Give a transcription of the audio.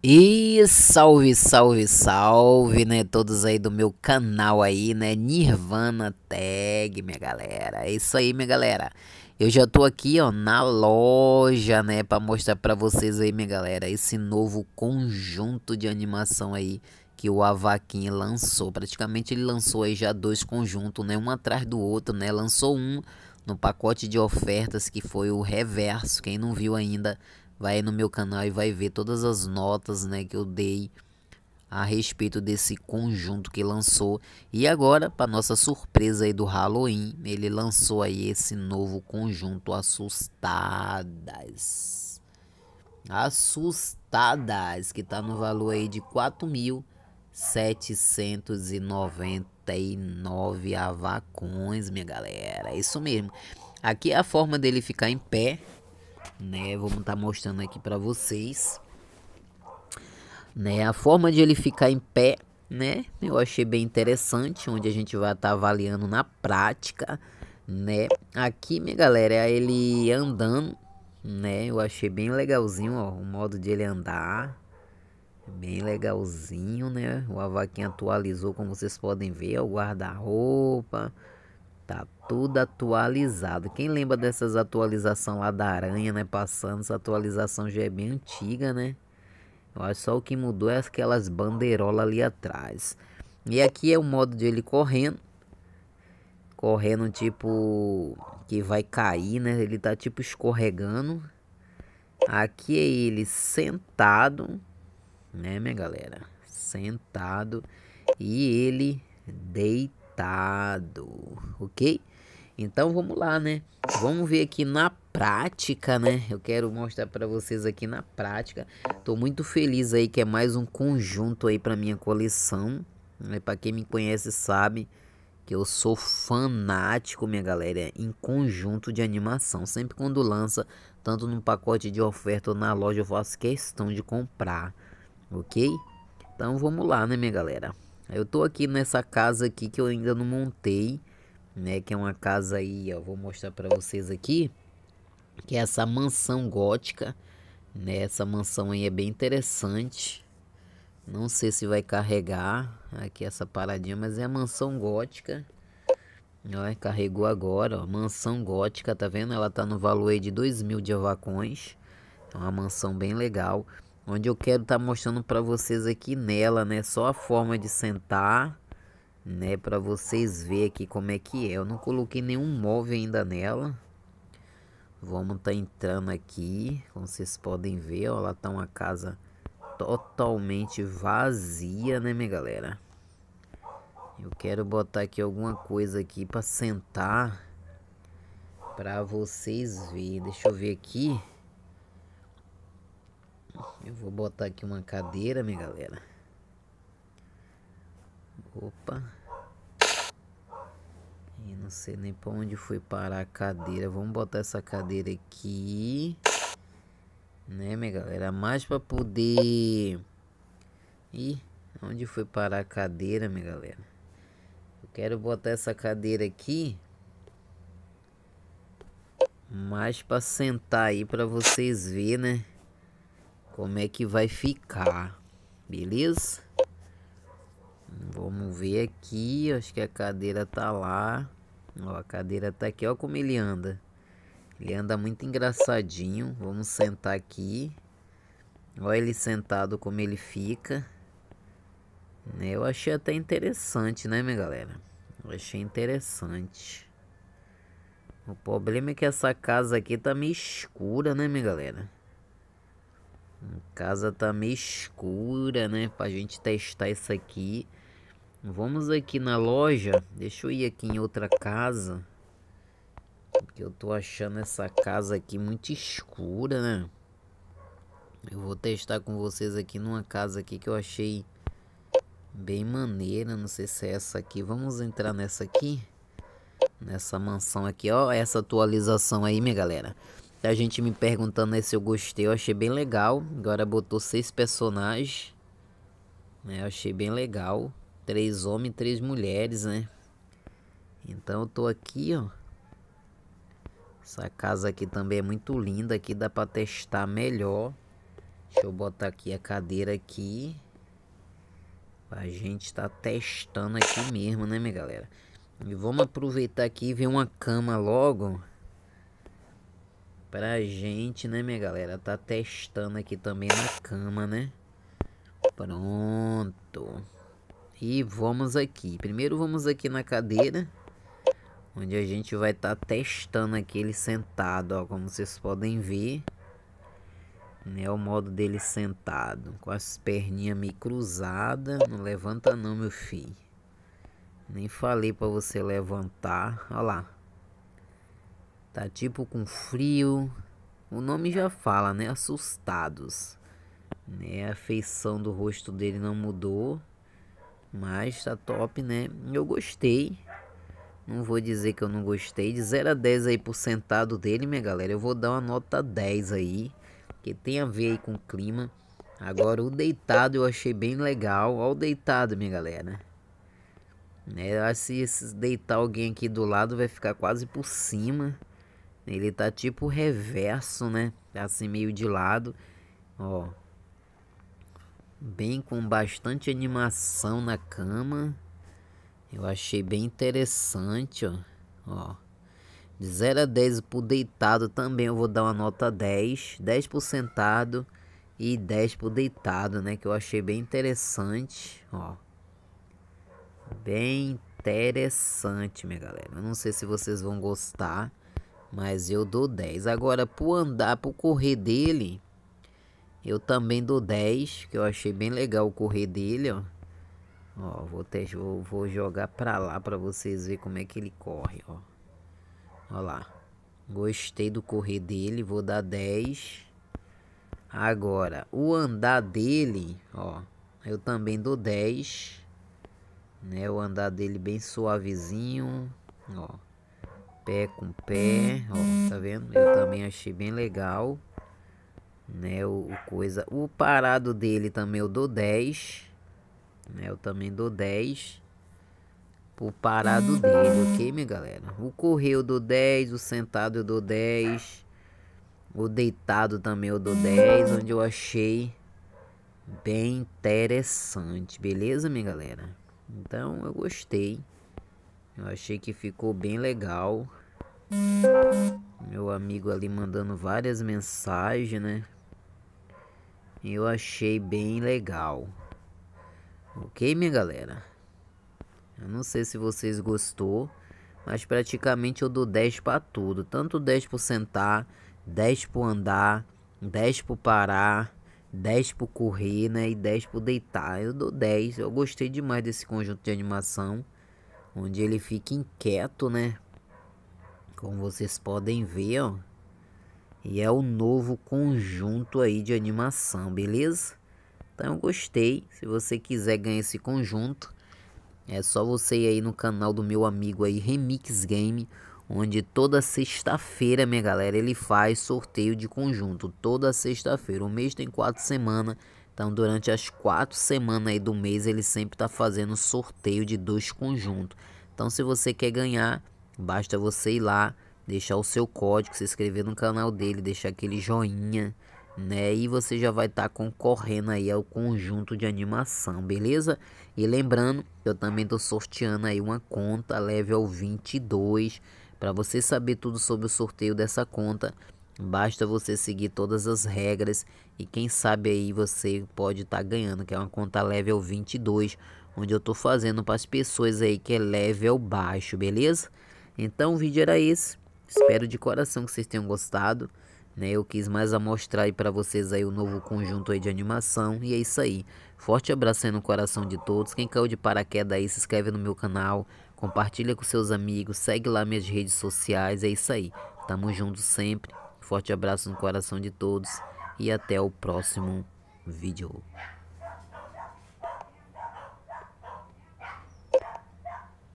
E salve, salve, salve, né? Todos aí do meu canal aí, né? Nirvana Tag, minha galera. É isso aí, minha galera. Eu já tô aqui, ó, na loja, né? para mostrar para vocês aí, minha galera, esse novo conjunto de animação aí que o Avaquin lançou. Praticamente ele lançou aí já dois conjuntos, né? Um atrás do outro, né? Lançou um no pacote de ofertas que foi o Reverso. Quem não viu ainda, vai no meu canal e vai ver todas as notas né, que eu dei a respeito desse conjunto que lançou. E agora, para nossa surpresa aí do Halloween, ele lançou aí esse novo conjunto Assustadas. Assustadas, que tá no valor aí de 4.799 avacões, minha galera. É isso mesmo. Aqui é a forma dele ficar em pé, né? Vamos estar tá mostrando aqui para vocês, né? A forma de ele ficar em pé, né? Eu achei bem interessante, onde a gente vai estar tá avaliando na prática, né? Aqui, minha galera, é ele andando, né? Eu achei bem legalzinho, ó, o modo de ele andar. Bem legalzinho, né? O Avaquinha atualizou, como vocês podem ver, o guarda-roupa. Tá tudo atualizado. Quem lembra dessas atualizações lá da aranha, né? Passando, essa atualização já é bem antiga, né? Eu acho só o que mudou é aquelas bandeirolas ali atrás. E aqui é o modo de ele correndo. Correndo tipo que vai cair, né? Ele tá tipo escorregando. Aqui é ele sentado, né, minha galera? Sentado e ele deitado resultado, ok? Então vamos lá, né? Vamos ver aqui na prática, né? Eu quero mostrar para vocês aqui na prática. Tô muito feliz aí que é mais um conjunto aí para minha coleção. Né? Para quem me conhece sabe que eu sou fanático, minha galera, em conjunto de animação. Sempre quando lança, tanto no pacote de oferta ou na loja, eu faço questão de comprar, ok? Então vamos lá, né, minha galera? Eu tô aqui nessa casa aqui que eu ainda não montei, né? Que é uma casa aí, ó, vou mostrar para vocês aqui, que é essa mansão gótica, né? Essa mansão aí é bem interessante. Não sei se vai carregar aqui essa paradinha, mas é a mansão gótica. Ó, carregou agora, ó, mansão gótica, tá vendo? Ela tá no valor aí de 2 mil de avacões. Então é uma mansão bem legal onde eu quero estar tá mostrando para vocês aqui nela, né, só a forma de sentar, né, para vocês ver aqui como é que é. Eu não coloquei nenhum móvel ainda nela. Vamos estar tá entrando aqui, como vocês podem ver, ó, lá tá uma casa totalmente vazia, né, minha galera? Eu quero botar aqui alguma coisa aqui para sentar para vocês verem. Deixa eu ver aqui. Eu vou botar aqui uma cadeira, minha galera. Opa. E não sei nem pra onde foi parar a cadeira. Vamos botar essa cadeira aqui. Né, minha galera? Mais pra poder... Ih, onde foi parar a cadeira, minha galera? Eu quero botar essa cadeira aqui. Mais pra sentar aí pra vocês verem, né? como é que vai ficar, beleza? Vamos ver aqui, acho que a cadeira tá lá. Ó, a cadeira tá aqui, ó como ele anda. Ele anda muito engraçadinho. Vamos sentar aqui. Ó ele sentado como ele fica. Né, eu achei até interessante, né, minha galera? Eu achei interessante. O problema é que essa casa aqui tá meio escura, né, minha galera? casa tá meio escura, né? Pra gente testar isso aqui. Vamos aqui na loja. Deixa eu ir aqui em outra casa. Porque eu tô achando essa casa aqui muito escura, né? Eu vou testar com vocês aqui numa casa aqui que eu achei bem maneira. Não sei se é essa aqui. Vamos entrar nessa aqui. Nessa mansão aqui, ó. Essa atualização aí, minha galera. A gente me perguntando se eu gostei, eu achei bem legal. Agora botou seis personagens. Né? Eu achei bem legal. Três homens e três mulheres, né? Então eu tô aqui, ó. Essa casa aqui também é muito linda. Aqui dá pra testar melhor. Deixa eu botar aqui a cadeira aqui. A gente tá testando aqui mesmo, né, minha galera? E vamos aproveitar aqui e ver uma cama logo pra gente, né, minha galera? Tá testando aqui também na cama, né? Pronto. E vamos aqui. Primeiro vamos aqui na cadeira. Onde a gente vai estar tá testando aqui ele sentado, ó. Como vocês podem ver. Né, o modo dele sentado. Com as perninhas meio cruzadas. Não levanta não, meu filho. Nem falei pra você levantar. Olha lá. Tá tipo com frio. O nome já fala, né? Assustados. Né? A feição do rosto dele não mudou. Mas tá top, né? Eu gostei. Não vou dizer que eu não gostei. De 0 a 10 aí por sentado dele, minha galera. Eu vou dar uma nota 10 aí. Que tem a ver aí com o clima. Agora o deitado eu achei bem legal. Olha o deitado, minha galera. Né? Eu acho que se deitar alguém aqui do lado vai ficar quase por cima. Ele tá tipo reverso, né? Tá, assim meio de lado. Ó. Bem com bastante animação na cama. Eu achei bem interessante, ó. ó. De 0 a 10 por deitado também eu vou dar uma nota 10. 10 por sentado e 10 por deitado, né? Que eu achei bem interessante, ó. Bem interessante, minha galera. Eu não sei se vocês vão gostar. Mas eu dou 10. Agora, pro andar, pro correr dele, eu também dou 10. Que eu achei bem legal o correr dele, ó. Ó, vou, ter, vou, vou jogar pra lá pra vocês verem como é que ele corre, ó. Ó lá. Gostei do correr dele, vou dar 10. Agora, o andar dele, ó, eu também dou 10. Né, o andar dele bem suavezinho, ó pé com pé, ó, tá vendo? Eu também achei bem legal, né, o, o coisa, o parado dele também eu dou 10, né, eu também dou 10 o parado dele, ok, minha galera? O correr eu dou 10, o sentado eu dou 10, o deitado também eu dou 10, onde eu achei bem interessante, beleza, minha galera? Então, eu gostei. Eu achei que ficou bem legal. Meu amigo ali mandando várias mensagens, né? Eu achei bem legal. Ok, minha galera? Eu não sei se vocês gostou, mas praticamente eu dou 10 para tudo. Tanto 10 por sentar, 10 por andar, 10 por parar, 10 por correr, né? E 10 por deitar. Eu dou 10. Eu gostei demais desse conjunto de animação onde ele fica inquieto, né? Como vocês podem ver, ó. E é o novo conjunto aí de animação, beleza? Então eu gostei. Se você quiser ganhar esse conjunto, é só você ir aí no canal do meu amigo aí Remix Game, onde toda sexta-feira, minha galera, ele faz sorteio de conjunto. Toda sexta-feira, o mês tem quatro semanas então, durante as quatro semanas aí do mês, ele sempre está fazendo sorteio de dois conjuntos. Então, se você quer ganhar, basta você ir lá, deixar o seu código, se inscrever no canal dele, deixar aquele joinha, né? E você já vai estar tá concorrendo aí ao conjunto de animação, beleza? E lembrando, eu também estou sorteando aí uma conta level 22 para você saber tudo sobre o sorteio dessa conta Basta você seguir todas as regras e quem sabe aí você pode estar tá ganhando, que é uma conta level 22, onde eu estou fazendo para as pessoas aí que é level baixo, beleza? Então o vídeo era esse. Espero de coração que vocês tenham gostado, né? Eu quis mais mostrar aí para vocês aí o novo conjunto aí de animação e é isso aí. Forte abraço aí no coração de todos. Quem caiu de paraquedas aí, se inscreve no meu canal, compartilha com seus amigos, segue lá minhas redes sociais, é isso aí. Tamo junto sempre. Forte abraço no coração de todos e até o próximo vídeo.